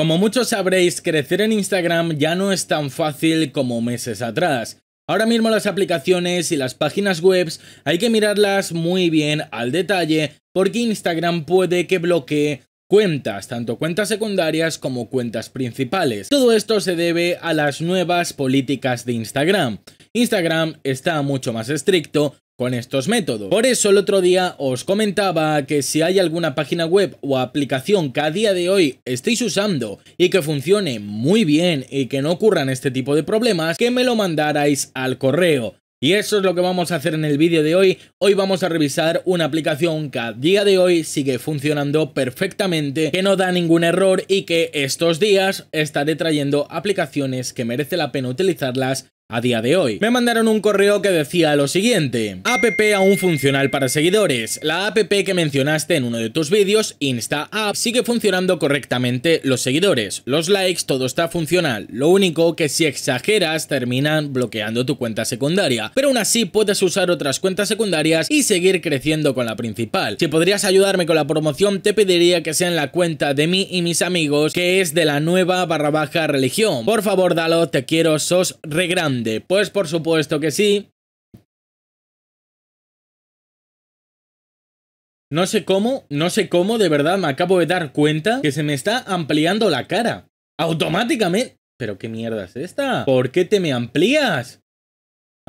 Como muchos sabréis, crecer en Instagram ya no es tan fácil como meses atrás. Ahora mismo las aplicaciones y las páginas web hay que mirarlas muy bien al detalle porque Instagram puede que bloquee cuentas, tanto cuentas secundarias como cuentas principales. Todo esto se debe a las nuevas políticas de Instagram. Instagram está mucho más estricto con estos métodos. Por eso el otro día os comentaba que si hay alguna página web o aplicación que a día de hoy estéis usando y que funcione muy bien y que no ocurran este tipo de problemas, que me lo mandarais al correo. Y eso es lo que vamos a hacer en el vídeo de hoy. Hoy vamos a revisar una aplicación que a día de hoy sigue funcionando perfectamente, que no da ningún error y que estos días estaré trayendo aplicaciones que merece la pena utilizarlas a día de hoy. Me mandaron un correo que decía lo siguiente. APP aún funcional para seguidores. La APP que mencionaste en uno de tus vídeos, Insta App, sigue funcionando correctamente los seguidores. Los likes, todo está funcional. Lo único que si exageras terminan bloqueando tu cuenta secundaria. Pero aún así puedes usar otras cuentas secundarias y seguir creciendo con la principal. Si podrías ayudarme con la promoción, te pediría que sea en la cuenta de mí y mis amigos, que es de la nueva barra baja religión. Por favor, dalo, te quiero, sos re grande. Pues por supuesto que sí. No sé cómo, no sé cómo, de verdad me acabo de dar cuenta que se me está ampliando la cara. Automáticamente. Pero qué mierda es esta? ¿Por qué te me amplías?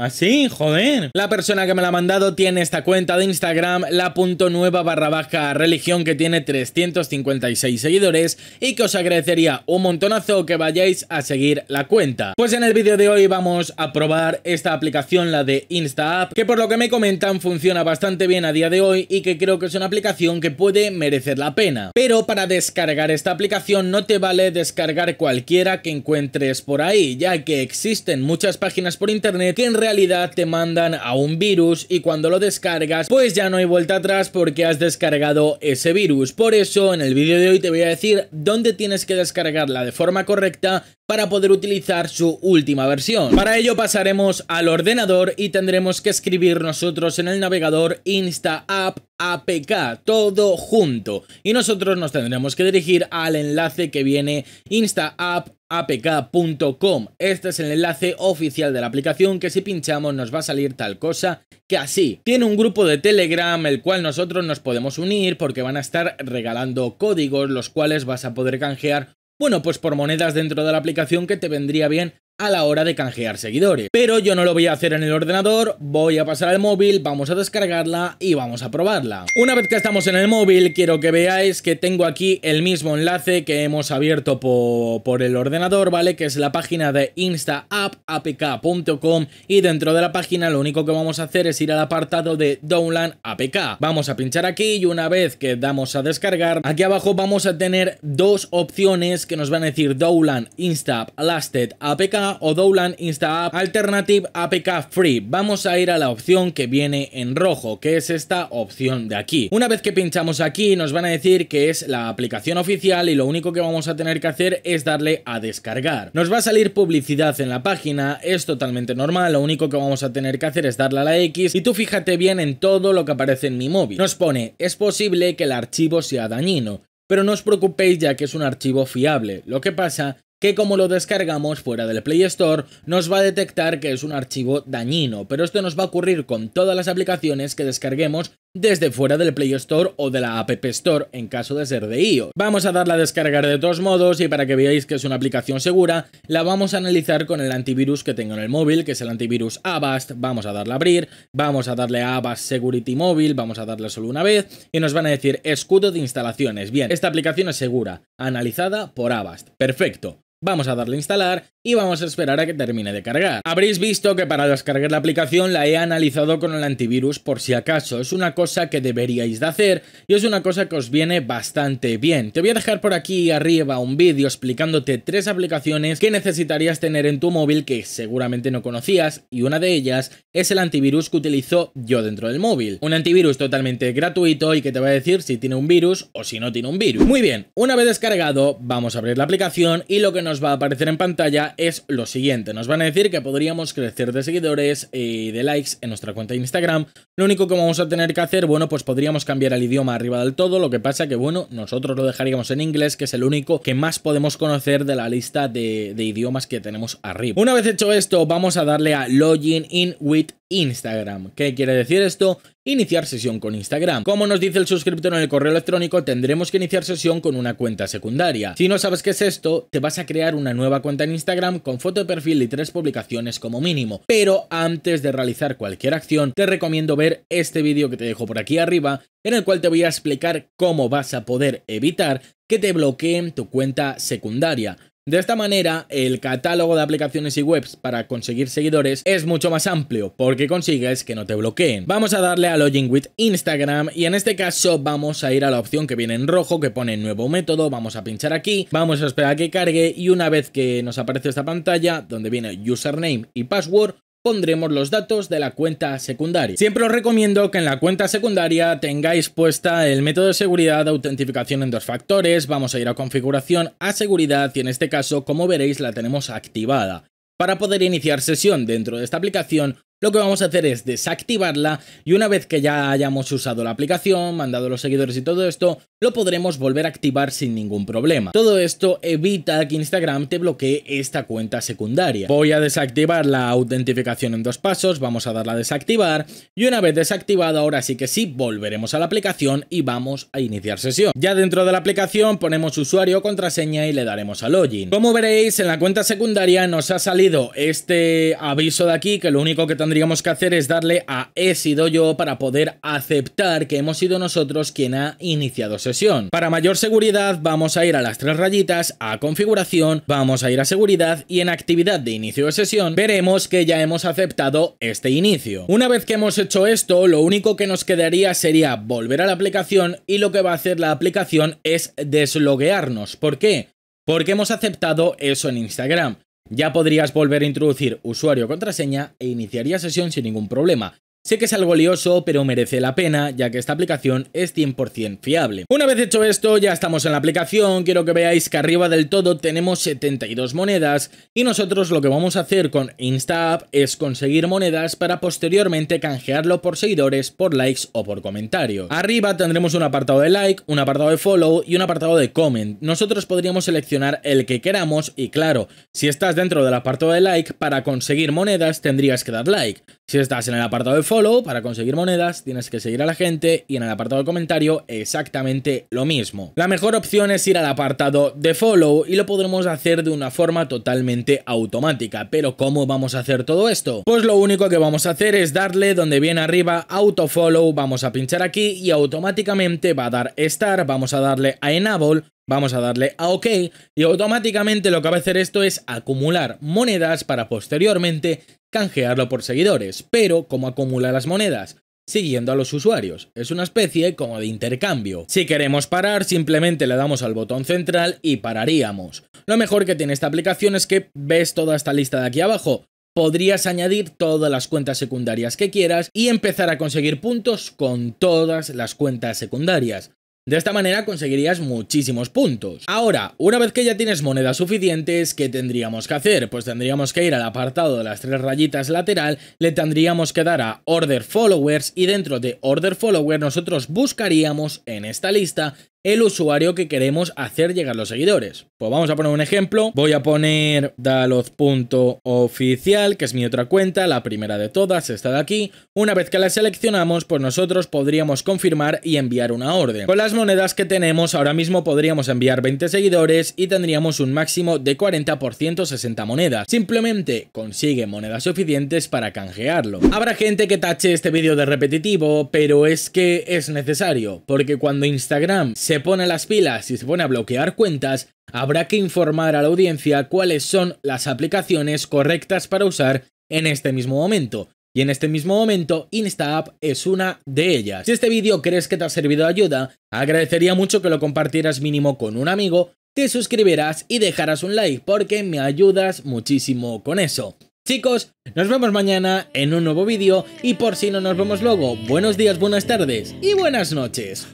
Así, ¿Ah, joder. La persona que me la ha mandado tiene esta cuenta de Instagram, la punto nueva barra baja religión, que tiene 356 seguidores y que os agradecería un montonazo que vayáis a seguir la cuenta. Pues en el vídeo de hoy vamos a probar esta aplicación, la de InstaApp, que por lo que me comentan funciona bastante bien a día de hoy y que creo que es una aplicación que puede merecer la pena. Pero para descargar esta aplicación no te vale descargar cualquiera que encuentres por ahí, ya que existen muchas páginas por internet que en realidad te mandan a un virus y cuando lo descargas pues ya no hay vuelta atrás porque has descargado ese virus. Por eso en el vídeo de hoy te voy a decir dónde tienes que descargarla de forma correcta para poder utilizar su última versión. Para ello pasaremos al ordenador y tendremos que escribir nosotros en el navegador Insta App APK, todo junto. Y nosotros nos tendremos que dirigir al enlace que viene instaappapk.com. Este es el enlace oficial de la aplicación que si pinchamos nos va a salir tal cosa que así. Tiene un grupo de Telegram el cual nosotros nos podemos unir porque van a estar regalando códigos los cuales vas a poder canjear bueno, pues por monedas dentro de la aplicación que te vendría bien a la hora de canjear seguidores. Pero yo no lo voy a hacer en el ordenador, voy a pasar al móvil, vamos a descargarla y vamos a probarla. Una vez que estamos en el móvil, quiero que veáis que tengo aquí el mismo enlace que hemos abierto por, el ordenador, ¿vale? Que es la página de instaappapk.com y dentro de la página lo único que vamos a hacer es ir al apartado de Download APK. Vamos a pinchar aquí y una vez que damos a descargar, aquí abajo vamos a tener dos opciones que nos van a decir Download Insta Lasted APK o Dowland Insta Alternative APK Free. Vamos a ir a la opción que viene en rojo, que es esta opción de aquí. Una vez que pinchamos aquí nos van a decir que es la aplicación oficial y lo único que vamos a tener que hacer es darle a descargar. Nos va a salir publicidad en la página, es totalmente normal, lo único que vamos a tener que hacer es darle a la X y tú fíjate bien en todo lo que aparece en mi móvil. Nos pone, es posible que el archivo sea dañino pero no os preocupéis ya que es un archivo fiable. Lo que pasa que como lo descargamos fuera del Play Store nos va a detectar que es un archivo dañino, pero esto nos va a ocurrir con todas las aplicaciones que descarguemos desde fuera del Play Store o de la App Store en caso de ser de iOS. Vamos a darle a descargar de todos modos y para que veáis que es una aplicación segura, la vamos a analizar con el antivirus que tengo en el móvil, que es el antivirus Avast, vamos a darle a abrir, vamos a darle a Avast Security Mobile, vamos a darle solo una vez y nos van a decir escudo de instalaciones. Bien, esta aplicación es segura, analizada por Avast. Perfecto. Vamos a darle a instalar y vamos a esperar a que termine de cargar. Habréis visto que para descargar la aplicación la he analizado con el antivirus por si acaso. Es una cosa que deberíais de hacer y es una cosa que os viene bastante bien. Te voy a dejar por aquí arriba un vídeo explicándote tres aplicaciones que necesitarías tener en tu móvil que seguramente no conocías y una de ellas es el antivirus que utilizo yo dentro del móvil. Un antivirus totalmente gratuito y que te va a decir si tiene un virus o si no tiene un virus. Muy bien, una vez descargado vamos a abrir la aplicación y lo que nos va a aparecer en pantalla es lo siguiente. Nos van a decir que podríamos crecer de seguidores y de likes en nuestra cuenta de Instagram. Lo único que vamos a tener que hacer, bueno, pues podríamos cambiar el idioma arriba del todo. Lo que pasa que, bueno, nosotros lo dejaríamos en inglés, que es el único que más podemos conocer de la lista de, de idiomas que tenemos arriba. Una vez hecho esto, vamos a darle a Login in with Instagram. ¿Qué quiere decir esto? Iniciar sesión con Instagram. Como nos dice el suscriptor en el correo electrónico, tendremos que iniciar sesión con una cuenta secundaria. Si no sabes qué es esto, te vas a crear una nueva cuenta en Instagram con foto de perfil y tres publicaciones como mínimo. Pero antes de realizar cualquier acción, te recomiendo ver este vídeo que te dejo por aquí arriba, en el cual te voy a explicar cómo vas a poder evitar que te bloqueen tu cuenta secundaria. De esta manera, el catálogo de aplicaciones y webs para conseguir seguidores es mucho más amplio, porque consigues que no te bloqueen. Vamos a darle a Login with Instagram y en este caso vamos a ir a la opción que viene en rojo, que pone nuevo método, vamos a pinchar aquí, vamos a esperar que cargue y una vez que nos aparece esta pantalla, donde viene username y password, pondremos los datos de la cuenta secundaria. Siempre os recomiendo que en la cuenta secundaria tengáis puesta el método de seguridad de autentificación en dos factores, vamos a ir a configuración, a seguridad y en este caso como veréis la tenemos activada para poder iniciar sesión dentro de esta aplicación lo que vamos a hacer es desactivarla y una vez que ya hayamos usado la aplicación, mandado los seguidores y todo esto, lo podremos volver a activar sin ningún problema. Todo esto evita que Instagram te bloquee esta cuenta secundaria. Voy a desactivar la autentificación en dos pasos, vamos a darla a desactivar y una vez desactivado ahora sí que sí, volveremos a la aplicación y vamos a iniciar sesión. Ya dentro de la aplicación ponemos usuario, contraseña y le daremos a login. Como veréis en la cuenta secundaria nos ha salido este aviso de aquí que lo único que tendrá tendríamos que hacer es darle a he sido yo para poder aceptar que hemos sido nosotros quien ha iniciado sesión. Para mayor seguridad vamos a ir a las tres rayitas, a configuración, vamos a ir a seguridad y en actividad de inicio de sesión veremos que ya hemos aceptado este inicio. Una vez que hemos hecho esto, lo único que nos quedaría sería volver a la aplicación y lo que va a hacer la aplicación es desloguearnos. ¿Por qué? Porque hemos aceptado eso en Instagram. Ya podrías volver a introducir usuario, contraseña e iniciaría sesión sin ningún problema. Sé que es algo lioso, pero merece la pena, ya que esta aplicación es 100% fiable. Una vez hecho esto, ya estamos en la aplicación, quiero que veáis que arriba del todo tenemos 72 monedas, y nosotros lo que vamos a hacer con InstaApp es conseguir monedas para posteriormente canjearlo por seguidores, por likes o por comentarios. Arriba tendremos un apartado de like, un apartado de follow y un apartado de comment. Nosotros podríamos seleccionar el que queramos, y claro, si estás dentro del apartado de like, para conseguir monedas tendrías que dar like. Si estás en el apartado de follow para conseguir monedas, tienes que seguir a la gente y en el apartado de comentario exactamente lo mismo. La mejor opción es ir al apartado de follow y lo podremos hacer de una forma totalmente automática. Pero ¿cómo vamos a hacer todo esto? Pues lo único que vamos a hacer es darle donde viene arriba autofollow, vamos a pinchar aquí y automáticamente va a dar estar vamos a darle a enable Vamos a darle a OK y automáticamente lo que va a hacer esto es acumular monedas para posteriormente canjearlo por seguidores. Pero, ¿cómo acumula las monedas? siguiendo a los usuarios. Es una especie como de intercambio. Si queremos parar, simplemente le damos al botón central y pararíamos. Lo mejor que tiene esta aplicación es que ves toda esta lista de aquí abajo. Podrías añadir todas las cuentas secundarias que quieras y empezar a conseguir puntos con todas las cuentas secundarias. De esta manera conseguirías muchísimos puntos. Ahora, una vez que ya tienes monedas suficientes, ¿qué tendríamos que hacer? Pues tendríamos que ir al apartado de las tres rayitas lateral, le tendríamos que dar a Order Followers y dentro de Order Follower nosotros buscaríamos en esta lista el usuario que queremos hacer llegar los seguidores. Pues vamos a poner un ejemplo. Voy a poner daloz.oficial, que es mi otra cuenta, la primera de todas, esta de aquí. Una vez que la seleccionamos, pues nosotros podríamos confirmar y enviar una orden. Con las monedas que tenemos, ahora mismo podríamos enviar 20 seguidores y tendríamos un máximo de 40 por 160 monedas. Simplemente consigue monedas suficientes para canjearlo. Habrá gente que tache este vídeo de repetitivo, pero es que es necesario, porque cuando Instagram se se pone las pilas y se pone a bloquear cuentas, habrá que informar a la audiencia cuáles son las aplicaciones correctas para usar en este mismo momento. Y en este mismo momento, InstaApp es una de ellas. Si este vídeo crees que te ha servido ayuda, agradecería mucho que lo compartieras mínimo con un amigo, te suscribirás y dejaras un like porque me ayudas muchísimo con eso. Chicos, nos vemos mañana en un nuevo vídeo y por si no nos vemos luego, buenos días, buenas tardes y buenas noches.